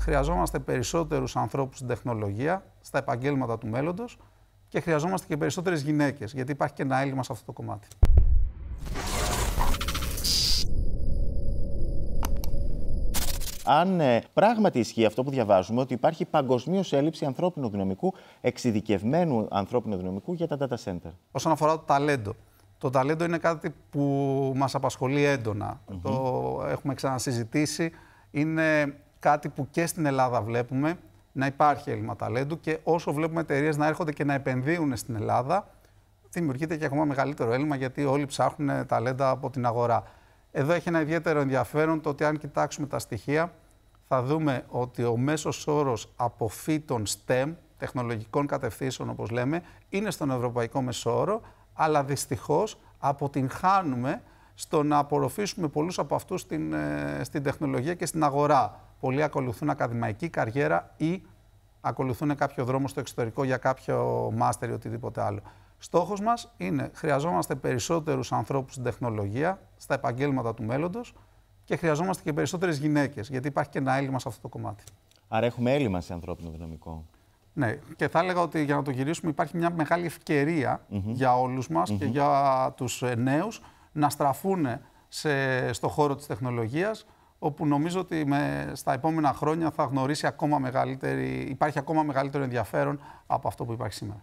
χρειαζόμαστε περισσότερους ανθρώπους στην τεχνολογία, στα επαγγέλματα του μέλλοντος και χρειαζόμαστε και περισσότερες γυναίκες, γιατί υπάρχει και ένα έλλειμμα σε αυτό το κομμάτι. Αν ε, πράγματι ισχύει αυτό που διαβάζουμε, ότι υπάρχει παγκοσμίως έλλειψη ανθρώπινου δυναμικού, εξειδικευμένου ανθρώπινου δυναμικού για τα data center. Όσον αφορά το ταλέντο. Το ταλέντο είναι κάτι που μας απασχολεί έντονα. Το έχουμε ξανασυζητήσει. Είναι κάτι που και στην Ελλάδα βλέπουμε να υπάρχει έλλειμμα ταλέντου και όσο βλέπουμε εταιρείες να έρχονται και να επενδύουν στην Ελλάδα, δημιουργείται και ακόμα μεγαλύτερο έλλειμμα γιατί όλοι ψάχνουν ταλέντα από την αγορά. Εδώ έχει ένα ιδιαίτερο ενδιαφέρον το ότι αν κοιτάξουμε τα στοιχεία θα δούμε ότι ο μέσος όρος αποφύτων STEM, τεχνολογικών κατευθύνσεων όπως λέμε, είναι στον ευρωπαϊκό όρο, αλλά δυστυχώς αποτυγχάνουμε στο να απορροφήσουμε πολλούς από αυτούς στην, ε, στην τεχνολογία και στην αγορά. Πολλοί ακολουθούν ακαδημαϊκή καριέρα ή ακολουθούν κάποιο δρόμο στο εξωτερικό για κάποιο μάστερ ή οτιδήποτε άλλο. Στόχος μας είναι χρειαζόμαστε περισσότερους ανθρώπους στην τεχνολογία, στα επαγγέλματα του μέλλοντος και χρειαζόμαστε και περισσότερες γυναίκες, γιατί υπάρχει και ένα έλλειμμα σε αυτό το κομμάτι. Άρα έχουμε έλλειμμα σε ανθρώπινο δυναμικό. Ναι, και θα έλεγα ότι για να το γυρίσουμε υπάρχει μια μεγάλη ευκαιρία για όλους μας και για τους ε, νέους να στραφούν σε, στο χώρο της τεχνολογίας, όπου νομίζω ότι με, στα επόμενα χρόνια θα γνωρίσει ακόμα μεγαλύτερη, υπάρχει ακόμα μεγαλύτερο ενδιαφέρον από αυτό που υπάρχει σήμερα.